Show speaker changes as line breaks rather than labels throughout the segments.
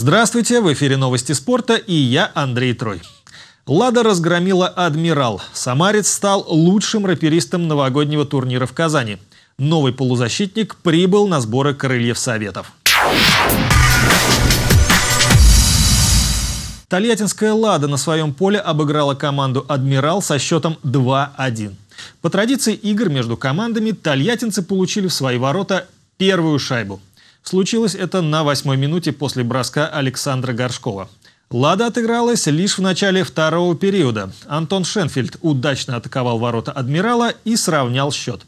Здравствуйте, в эфире новости спорта и я Андрей Трой. «Лада» разгромила «Адмирал». Самарец стал лучшим раперистом новогоднего турнира в Казани. Новый полузащитник прибыл на сборы крыльев Советов. Тольяттинская «Лада» на своем поле обыграла команду «Адмирал» со счетом 2-1. По традиции игр между командами тольяттинцы получили в свои ворота первую шайбу – Случилось это на восьмой минуте после броска Александра Горшкова. «Лада» отыгралась лишь в начале второго периода. Антон Шенфельд удачно атаковал ворота «Адмирала» и сравнял счет.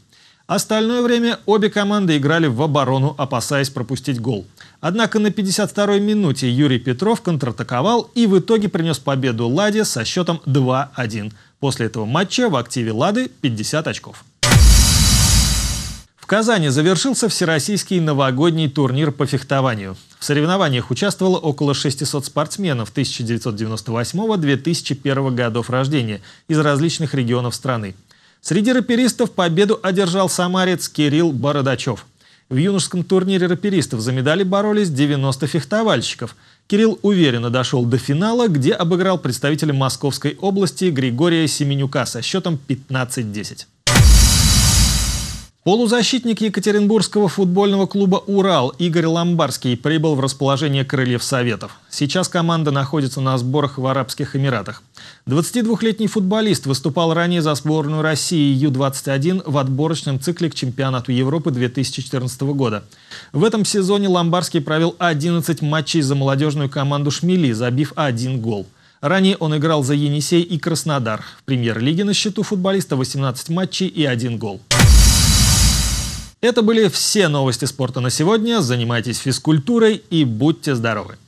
Остальное время обе команды играли в оборону, опасаясь пропустить гол. Однако на 52-й минуте Юрий Петров контратаковал и в итоге принес победу «Ладе» со счетом 2-1. После этого матча в активе «Лады» 50 очков. В Казани завершился всероссийский новогодний турнир по фехтованию. В соревнованиях участвовало около 600 спортсменов 1998-2001 годов рождения из различных регионов страны. Среди раперистов победу одержал самарец Кирилл Бородачев. В юношеском турнире раперистов за медали боролись 90 фехтовальщиков. Кирилл уверенно дошел до финала, где обыграл представителя Московской области Григория Семенюка со счетом 15-10. Полузащитник Екатеринбургского футбольного клуба «Урал» Игорь Ломбарский прибыл в расположение крыльев Советов. Сейчас команда находится на сборах в Арабских Эмиратах. 22-летний футболист выступал ранее за сборную России Ю-21 в отборочном цикле к чемпионату Европы 2014 года. В этом сезоне Ломбарский провел 11 матчей за молодежную команду «Шмели», забив один гол. Ранее он играл за «Енисей» и «Краснодар». В премьер-лиге на счету футболиста 18 матчей и один гол. Это были все новости спорта на сегодня. Занимайтесь физкультурой и будьте здоровы!